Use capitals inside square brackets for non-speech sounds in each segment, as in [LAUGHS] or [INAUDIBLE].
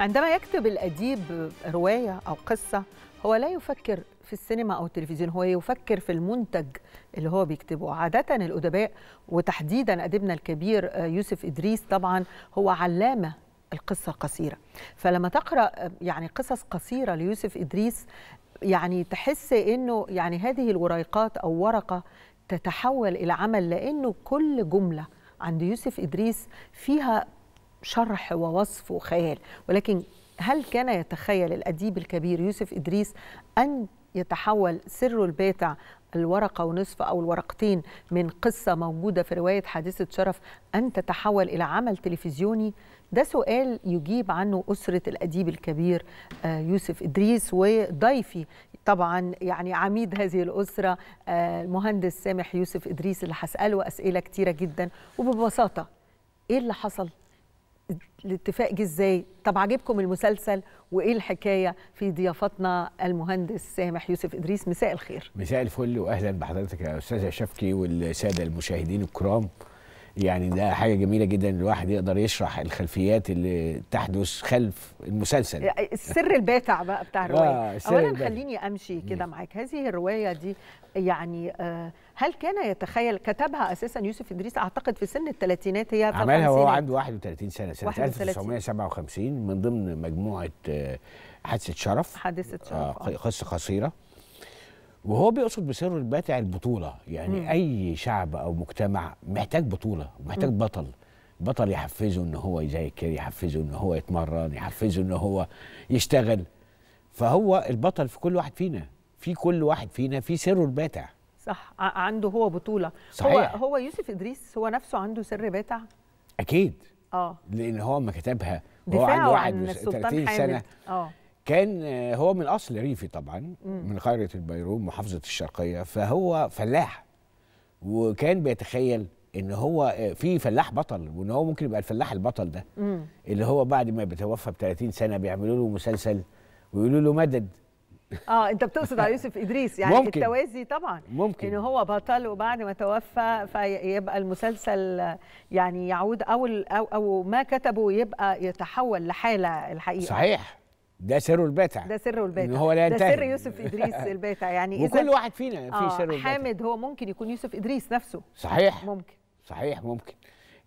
عندما يكتب الأديب رواية أو قصة هو لا يفكر في السينما أو التلفزيون هو يفكر في المنتج اللي هو بيكتبه عادة الأدباء وتحديدا أديبنا الكبير آه، يوسف إدريس طبعا هو علامة القصة القصيرة فلما تقرأ آه، يعني قصص قصيرة ليوسف إدريس يعني تحس انه يعني هذه الوريقات او ورقه تتحول الى عمل لانه كل جمله عند يوسف ادريس فيها شرح ووصف وخيال ولكن هل كان يتخيل الأديب الكبير يوسف إدريس أن يتحول سر الباتع الورقة ونصف أو الورقتين من قصة موجودة في رواية حادثة شرف أن تتحول إلى عمل تلفزيوني ده سؤال يجيب عنه أسرة الأديب الكبير آه، يوسف إدريس وضيفي طبعا يعني عميد هذه الأسرة آه، المهندس سامح يوسف إدريس اللي هسأله أسئلة كتيرة جدا وببساطة إيه اللي حصل الاتفاق جه ازاي طب عاجبكم المسلسل وايه الحكايه في ضيافتنا المهندس سامح يوسف ادريس مساء الخير مساء الفل واهلا بحضرتك يا استاذه شفقي والساده المشاهدين الكرام يعني ده حاجه جميله جدا الواحد يقدر يشرح الخلفيات اللي تحدث خلف المسلسل السر الباتع بقى بتاع الروايه آه، اولا خليني امشي كده معاك هذه الروايه دي يعني آه، هل كان يتخيل كتبها اساسا يوسف ادريس اعتقد في سن الثلاثينات هي في عملها وهو عنده 31 سنه سنه 1957 من ضمن مجموعه آه، حادثه شرف حادثه شرف آه، قصه قصيره وهو بيقصد بسر الباتع البطوله يعني م. اي شعب او مجتمع محتاج بطوله محتاج م. بطل بطل يحفزه ان هو يذاكر يحفزه ان هو يتمرن يحفزه ان هو يشتغل فهو البطل في كل واحد فينا في كل واحد فينا في سره الباتع صح عنده هو بطوله صحيح. هو هو يوسف ادريس هو نفسه عنده سر باتع اكيد اه لان هو ما كتبها هو عنده حامد. سنه اه كان آه، هو من اصل ريفي طبعا م. من قريه البيرون محافظه الشرقيه فهو فلاح وكان بيتخيل ان هو آه، في فلاح بطل وان هو ممكن يبقى الفلاح البطل ده م. اللي هو بعد ما بيتوفى ب 30 سنه بيعملوا له مسلسل ويقولوا له مدد اه انت بتقصد على يوسف ادريس يعني ممكن. التوازي طبعا ممكن ان هو بطل وبعد ما توفى فيبقى المسلسل يعني يعود او او, أو ما كتبه يبقى يتحول لحاله الحقيقه صحيح ده سره الباتع ده سره الباتع هو لا ينتهي ده سر يوسف ادريس [LAUGHS] الباتع يعني وكل واحد فينا في آه سر الباتع حامد هو ممكن يكون يوسف ادريس نفسه صحيح ممكن صحيح ممكن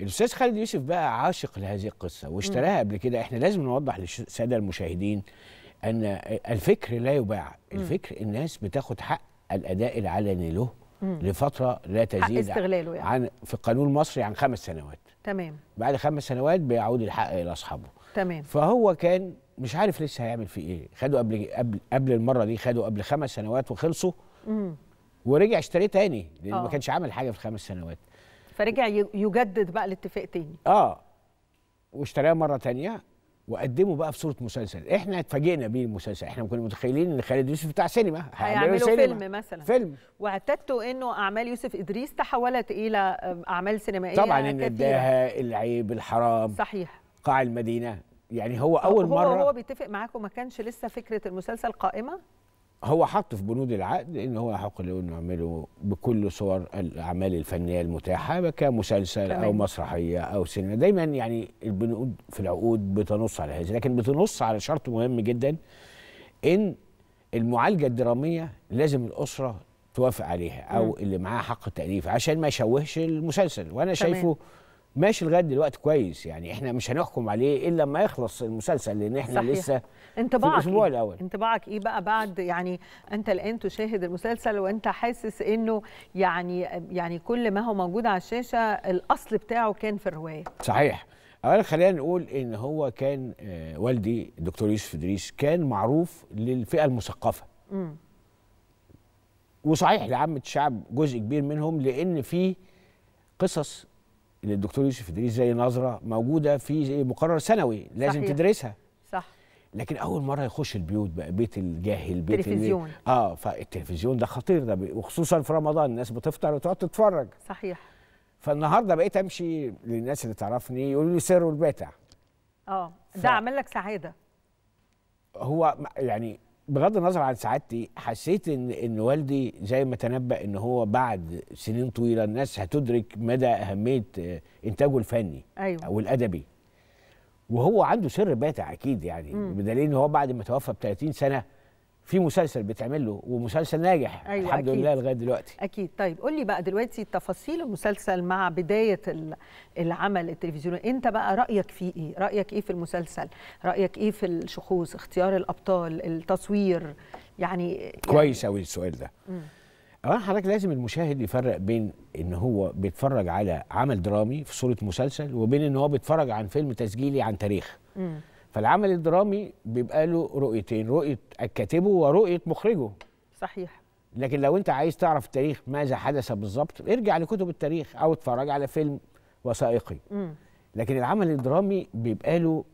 الاستاذ خالد يوسف بقى عاشق لهذه القصه واشتراها قبل كده احنا لازم نوضح للساده المشاهدين ان الفكر لا يباع الفكر الناس بتاخد حق الاداء العلني له لفتره لا تزيد استغلاله يعني. عن في القانون المصري يعني عن خمس سنوات تمام بعد خمس سنوات بيعود الحق الى اصحابه تمام فهو كان مش عارف لسه هيعمل فيه ايه خدوا قبل قبل قبل المره دي خدوا قبل خمس سنوات وخلصوا مم. ورجع اشتريه تاني لانه ما آه. كانش عامل حاجه في خمس سنوات فرجع يجدد بقى الاتفاق تاني اه واشتراه مره تانيه وقدمه بقى في صوره مسلسل احنا اتفاجئنا بيه المسلسل احنا كنا متخيلين ان خالد يوسف بتاع سينما هيعملوا فيلم مثلا فيلم واعتدتوا انه اعمال يوسف ادريس تحولت الى اعمال سينمائيه طبعا ان اداها العيب الحرام صحيح قاع المدينه يعني هو اول هو مره هو بيتفق معاكم ما كانش لسه فكره المسلسل قائمه هو حط في بنود العقد ان هو حق له انه يعمله بكل صور الاعمال الفنيه المتاحه كمسلسل او مسرحيه او سينما دايما يعني البنود في العقود بتنص على هذا لكن بتنص على شرط مهم جدا ان المعالجه الدراميه لازم الاسره توافق عليها او م. اللي معاه حق التاليف عشان ما يشوهش المسلسل وانا شايفه ماشي لغايه دلوقتي كويس يعني احنا مش هنحكم عليه الا لما يخلص المسلسل لان احنا صحيح. لسه انطباعك في الاسبوع إيه؟ الاول انطباعك ايه بقى بعد يعني انت الان تشاهد المسلسل وانت حاسس انه يعني يعني كل ما هو موجود على الشاشه الاصل بتاعه كان في الروايه صحيح اولا خلينا نقول ان هو كان آه، والدي الدكتور يوسف ادريس كان معروف للفئه المثقفه امم وصحيح لعامه الشعب جزء كبير منهم لان في قصص ان الدكتور يوسف ادريس زي نظره موجوده في مقرر سنوي لازم صحيح. تدرسها صح لكن اول مره يخش البيوت بقى بيت الجاهل بيت التلفزيون اه فالتلفزيون ده خطير ده وخصوصا في رمضان الناس بتفطر وتقعد تتفرج صحيح فالنهارده بقيت امشي للناس اللي تعرفني يقولوا لي سر الباتع اه ده ف... عمل لك سعاده هو يعني بغض النظر عن سعادتي حسيت ان ان والدي زي ما تنبأ ان هو بعد سنين طويله الناس هتدرك مدى اهميه آه، انتاجه الفني أيوة. او الادبي وهو عنده سر باتع اكيد يعني بدليل ان هو بعد ما توفى ب 30 سنه في مسلسل بتعمل له ومسلسل ناجح أيوة الحمد أكيد. لله لغايه دلوقتي اكيد طيب قول لي بقى دلوقتي تفاصيل المسلسل مع بدايه العمل التلفزيوني انت بقى رايك فيه ايه رايك ايه في المسلسل رايك ايه في الشخوص اختيار الابطال التصوير يعني, يعني كويس قوي يعني السؤال ده اولا حضرتك لازم المشاهد يفرق بين ان هو بيتفرج على عمل درامي في صوره مسلسل وبين ان هو بيتفرج عن فيلم تسجيلي عن تاريخ امم فالعمل الدرامي بيبقى له رؤيتين رؤيه كاتبه ورؤيه مخرجه صحيح لكن لو انت عايز تعرف التاريخ ماذا حدث بالظبط ارجع لكتب التاريخ او اتفرج على فيلم وثائقي مم. لكن العمل الدرامي بيبقى له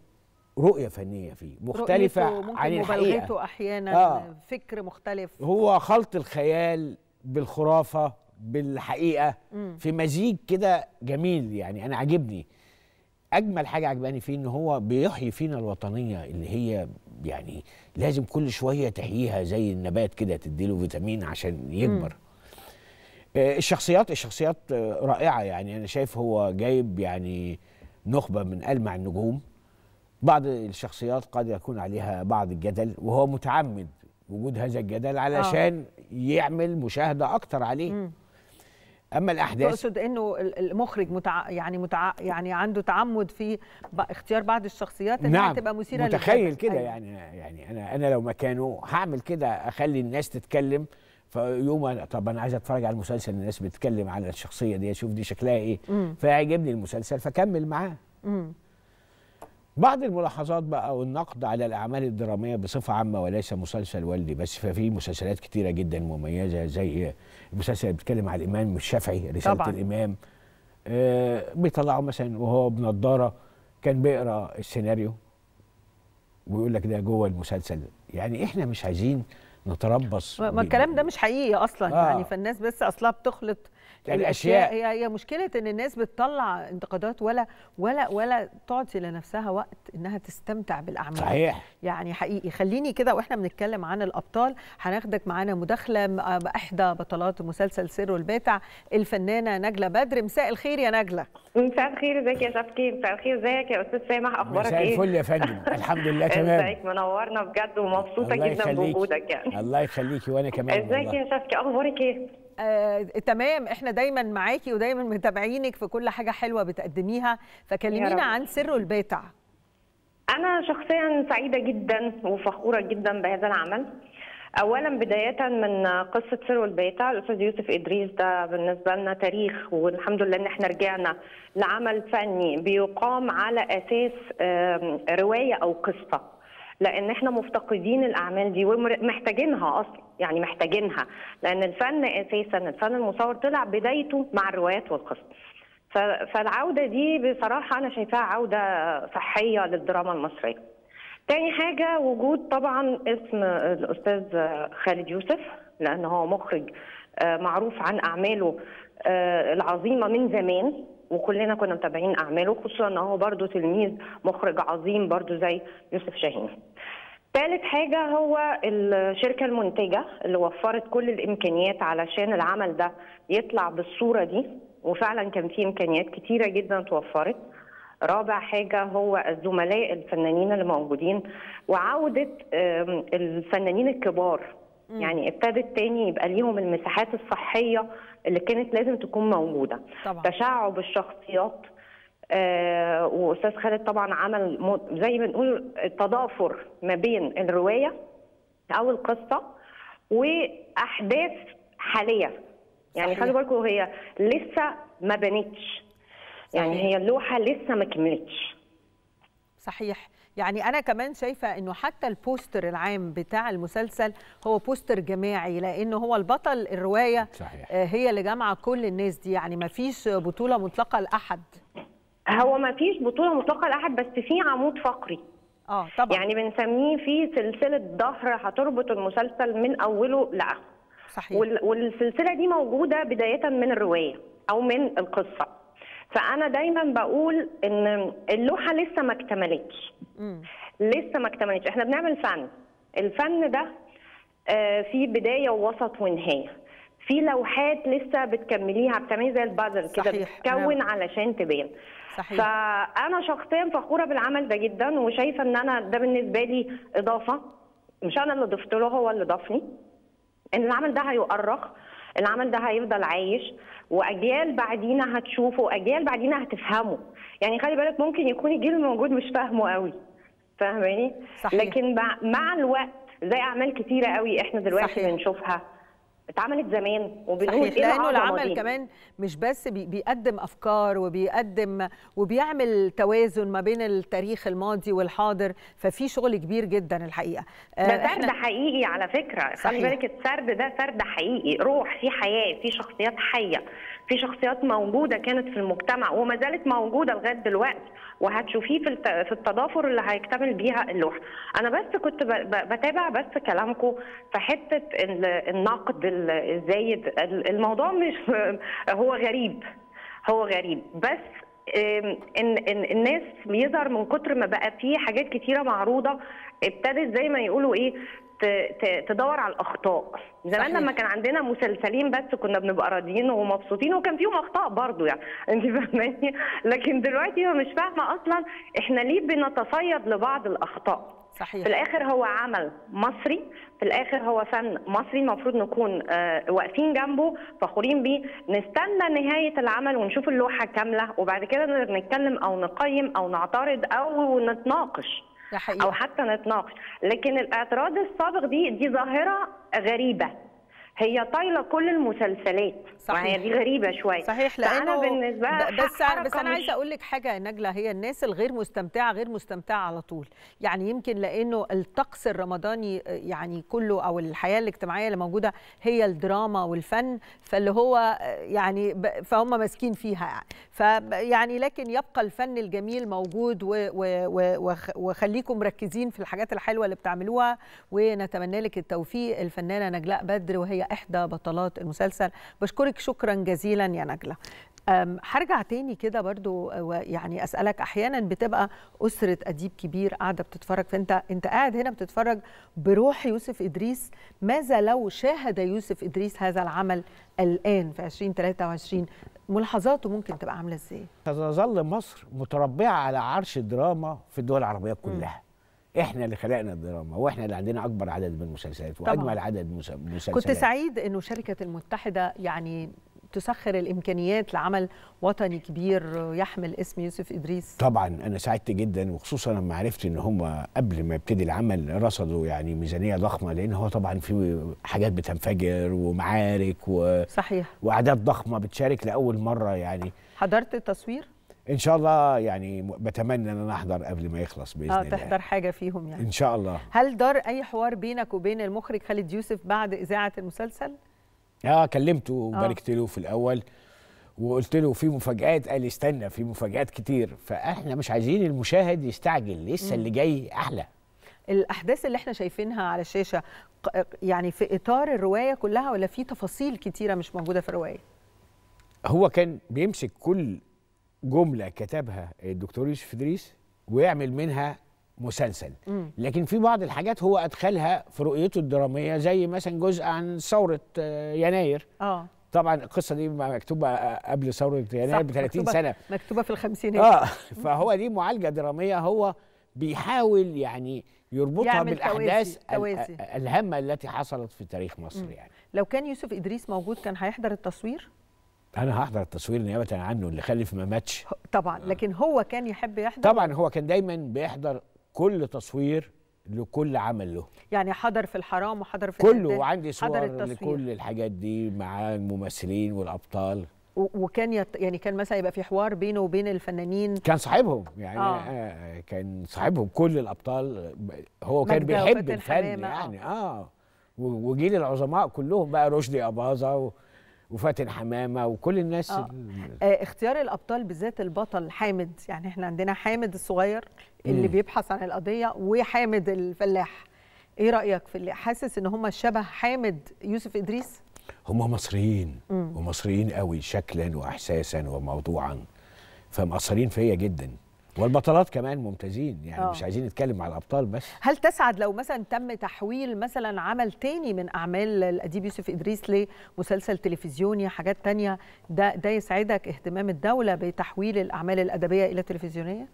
رؤيه فنيه فيه مختلفه عن الحقيقه احيانا آه. فكر مختلف هو خلط الخيال بالخرافه بالحقيقه مم. في مزيج كده جميل يعني انا عاجبني اجمل حاجه عجباني فيه ان هو بيحيي فينا الوطنيه اللي هي يعني لازم كل شويه تحييها زي النبات كده تديله فيتامين عشان يكبر آه، الشخصيات الشخصيات رائعه يعني انا شايف هو جايب يعني نخبه من المع النجوم بعض الشخصيات قد يكون عليها بعض الجدل وهو متعمد وجود هذا الجدل آه. علشان آه. يعمل مشاهده اكتر عليه مم. اما الاحداث تقصد انه المخرج متع... يعني متع... يعني عنده تعمد في اختيار بعض الشخصيات انها نعم. تبقى مثيره متخيل كده أيوة. يعني يعني انا انا لو مكانه هعمل كده اخلي الناس تتكلم فيوم طب انا عايز اتفرج على المسلسل الناس بتتكلم على الشخصيه دي اشوف دي شكلها ايه فيعجبني المسلسل فكمل معاه بعض الملاحظات بقى والنقد على الاعمال الدراميه بصفه عامه وليس مسلسل والدي بس ففي مسلسلات كتيره جدا مميزه زي المسلسل اللي بيتكلم على الامام الشافعي رساله طبعا. الامام آه بيطلعوا مثلا وهو بنضاره كان بيقرا السيناريو ويقول لك ده جوه المسلسل يعني احنا مش عايزين نتربص ما الكلام ده مش حقيقي اصلا آه. يعني فالناس بس اصلها بتخلط يعني الاشياء هي هي مشكله ان الناس بتطلع انتقادات ولا ولا ولا تعطي لنفسها وقت انها تستمتع بالاعمال صحيح يعني حقيقي خليني كده واحنا بنتكلم عن الابطال هناخدك معانا مداخله باحدى بطلات مسلسل سر الباتع الفنانه نجله بدر مساء الخير يا نجله مساء الخير ازيك يا شفكي مساء الخير ازيك يا استاذ سامح اخبارك ايه مساء الفل يا فندم [LAUGHS] الحمد لله تمام ازيك منورنا بجد ومبسوطه جدا بوجودك يعني الله يخليكي وانا كمان ازيك يا شفكي اخبارك ايه آه تمام احنا دايما معاكي ودايما متابعينك في كل حاجه حلوه بتقدميها فكلمينا عن سر الباتع انا شخصيا سعيده جدا وفخوره جدا بهذا العمل اولا بدايه من قصه سر والبيتع الاستاذ يوسف ادريس ده بالنسبه لنا تاريخ والحمد لله ان احنا رجعنا لعمل فني بيقام على اساس روايه او قصه لان احنا مفتقدين الاعمال دي ومحتاجينها اصلا يعني محتاجينها لان الفن اساسا الفن المصور طلع بدايته مع الروايات والقصص فالعوده دي بصراحه انا شايفاها عوده صحيه للدراما المصريه تاني حاجه وجود طبعا اسم الاستاذ خالد يوسف لان هو مخرج آه، معروف عن اعماله آه، العظيمه من زمان وكلنا كنا متابعين اعماله خصوصا ان هو برضه تلميذ مخرج عظيم برضه زي يوسف شاهين ثالث حاجة هو الشركة المنتجة اللي وفرت كل الإمكانيات علشان العمل ده يطلع بالصورة دي وفعلا كان في إمكانيات كتيرة جدا توفرت رابع حاجة هو الزملاء الفنانين اللي موجودين وعودة الفنانين الكبار يعني ابتدت تاني يبقى ليهم المساحات الصحية اللي كانت لازم تكون موجودة طبعا. تشعب الشخصيات آه، واستاذ خالد طبعا عمل زي ما نقول تضافر ما بين الروايه او القصه واحداث حاليه يعني خلي بالكم هي لسه ما بنتش يعني هي اللوحه لسه ما كملتش صحيح يعني انا كمان شايفه انه حتى البوستر العام بتاع المسلسل هو بوستر جماعي لانه هو البطل الروايه صحيح. آه، هي اللي جامعه كل الناس دي يعني ما فيش بطوله مطلقه لاحد هو ما فيش بطوله مطلقه لاحد بس في عمود فقري اه طبعا يعني بنسميه في سلسله ظهر هتربط المسلسل من اوله لاخره صحيح والسلسله دي موجوده بدايه من الروايه او من القصه فانا دايما بقول ان اللوحه لسه ما اكتملتش لسه ما اكتملتش احنا بنعمل فن الفن ده آه، في بدايه ووسط ونهايه في لوحات لسه بتكمليها بتعملي زي البازل كده بتتكون نعم. علشان تبان صحيح. فانا شخصيا فخوره بالعمل ده جدا وشايفه ان انا ده بالنسبه لي اضافه مش انا اللي ضفت له هو اللي ضافني ان العمل ده هيؤرخ العمل ده هيفضل عايش واجيال بعدينا هتشوفه واجيال بعدينا هتفهمه يعني خلي بالك ممكن يكون الجيل الموجود مش فاهمه قوي فاهماني لكن مع الوقت زي اعمال كتيره قوي احنا دلوقتي صحيح. بنشوفها اتعملت زمان وبنقول صحيح. ايه لانه العمل دي. كمان مش بس بيقدم افكار وبيقدم وبيعمل توازن ما بين التاريخ الماضي والحاضر ففي شغل كبير جدا الحقيقه آه، ده سرد احنا... حقيقي على فكره خلي بالك السرد ده سرد حقيقي روح في حياه في شخصيات حيه في شخصيات موجوده كانت في المجتمع وما زالت موجوده لغايه دلوقتي وهتشوفيه في في التضافر اللي هيكتمل بيها اللوحه انا بس كنت بتابع بس كلامكم في حته النقد الزايد الموضوع مش [LAUGHS] هو غريب هو غريب بس ان ان الناس بيظهر من كتر ما بقى فيه حاجات كتيره معروضه ابتدت زي ما يقولوا ايه تدور على الاخطاء زمان لما كان عندنا مسلسلين بس كنا بنبقى راضيين ومبسوطين وكان فيهم اخطاء برضو يعني [LAUGHS] انت فاهماني لكن دلوقتي مش فاهمه اصلا احنا ليه بنتصيد لبعض الاخطاء صحيح. في الاخر هو عمل مصري في الاخر هو فن مصري المفروض نكون آه، واقفين جنبه فخورين بيه نستنى نهايه العمل ونشوف اللوحه كامله وبعد كده نتكلم او نقيم او نعترض او نتناقش او حتى نتناقش لكن الاعتراض السابق دي دي ظاهره غريبه هي طايله كل المسلسلات صحيح. وهي دي غريبه شويه صحيح لانه بالنسبه بس أنا بس انا عايزه اقول لك حاجه يا نجله هي الناس الغير مستمتعه غير مستمتعه على طول يعني يمكن لانه الطقس الرمضاني يعني كله او الحياه الاجتماعيه اللي موجوده هي الدراما والفن فاللي هو يعني فهم ماسكين فيها يعني فيعني لكن يبقى الفن الجميل موجود وخليكم مركزين في الحاجات الحلوه اللي بتعملوها ونتمنى لك التوفيق الفنانه نجلاء بدر وهي إحدى بطلات المسلسل بشكرك شكرا جزيلا يا نجلة هرجع تاني كده برضو ويعني اسالك احيانا بتبقى اسره اديب كبير قاعده بتتفرج فانت انت قاعد هنا بتتفرج بروح يوسف ادريس ماذا لو شاهد يوسف ادريس هذا العمل الان في 2023 ملاحظاته ممكن تبقى عامله ازاي؟ تظل مصر متربعه على عرش الدراما في الدول العربيه كلها. م. احنا اللي خلقنا الدراما واحنا اللي عندنا اكبر عدد من المسلسلات واجمل عدد من المسلسلات كنت سعيد انه شركه المتحده يعني تسخر الامكانيات لعمل وطني كبير يحمل اسم يوسف ادريس طبعا انا سعدت جدا وخصوصا لما عرفت ان هم قبل ما يبتدي العمل رصدوا يعني ميزانيه ضخمه لان هو طبعا في حاجات بتنفجر ومعارك و... صحيح واعداد ضخمه بتشارك لاول مره يعني حضرت التصوير ان شاء الله يعني بتمنى ان انا احضر قبل ما يخلص باذن آه، الله اه تحضر حاجه فيهم يعني ان شاء الله هل دار اي حوار بينك وبين المخرج خالد يوسف بعد اذاعه المسلسل اه كلمته آه. وباركت له في الاول وقلت له في مفاجآت قال استنى في مفاجآت كتير فاحنا مش عايزين المشاهد يستعجل لسه اللي جاي احلى الاحداث اللي احنا شايفينها على الشاشه يعني في اطار الروايه كلها ولا في تفاصيل كتيره مش موجوده في الروايه هو كان بيمسك كل جمله كتبها الدكتور يوسف ادريس ويعمل منها مسلسل مم. لكن في بعض الحاجات هو ادخلها في رؤيته الدراميه زي مثلا جزء عن ثوره آه، يناير اه طبعا القصه دي مكتوبه آه، قبل ثوره يناير ب 30 سنه مكتوبه في الخمسينات اه [LAUGHS] فهو دي معالجه دراميه هو بيحاول يعني يربطها بالاحداث الهامه التي حصلت في تاريخ مصر يعني لو كان يوسف ادريس موجود كان هيحضر التصوير انا هحضر التصوير نيابه عنه اللي خلف ما ماتش طبعا آه. لكن هو كان يحب يحضر طبعا هو كان دايما بيحضر كل تصوير لكل عمل له يعني حضر في الحرام وحضر في كله وعندي صور لكل الحاجات دي مع الممثلين والابطال وكان يت... يعني كان مثلا يبقى في حوار بينه وبين الفنانين كان صاحبهم يعني آه. آه كان صاحبهم كل الابطال هو كان بيحب الفن آه. يعني اه, آه. وجيل العظماء كلهم بقى رشدي اباظه وفاتن حمامه وكل الناس آه. آه اختيار الابطال بالذات البطل حامد يعني احنا عندنا حامد الصغير اللي مم. بيبحث عن القضيه وحامد الفلاح ايه رايك في اللي حاسس ان هم شبه حامد يوسف ادريس هم مصريين مم. ومصريين قوي شكلا واحساسا وموضوعا فمأثرين فيا جدا والبطلات كمان ممتازين يعني أوه. مش آه. عايزين نتكلم على الابطال بس هل تسعد لو مثلا تم تحويل مثلا عمل تاني من اعمال الاديب يوسف ادريس لمسلسل تلفزيوني حاجات تانية ده ده يسعدك اهتمام الدوله بتحويل الاعمال الادبيه الى تلفزيونيه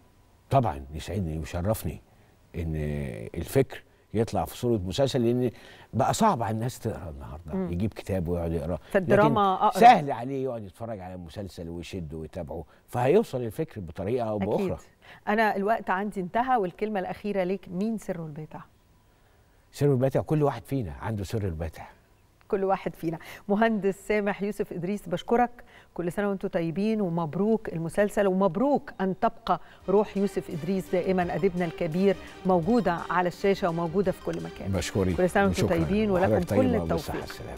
طبعا يسعدني ويشرفني ان الفكر يطلع في صوره مسلسل لان بقى صعب على الناس تقرا النهارده مم. يجيب كتاب ويقعد يقرا فالدراما أقرأ. سهل عليه يقعد يتفرج على مسلسل ويشده ويتابعه فهيوصل الفكر بطريقه او باخرى أكيد. انا الوقت عندي انتهى والكلمه الاخيره ليك مين سر الباتع سر الباتع كل واحد فينا عنده سر الباتع كل واحد فينا مهندس سامح يوسف إدريس بشكرك كل سنة وانتم طيبين ومبروك المسلسل ومبروك أن تبقى روح يوسف إدريس دائما أديبنا الكبير موجودة على الشاشة وموجودة في كل مكان مشكورين كل سنة وانتم طيبين ولكم كل التوفيق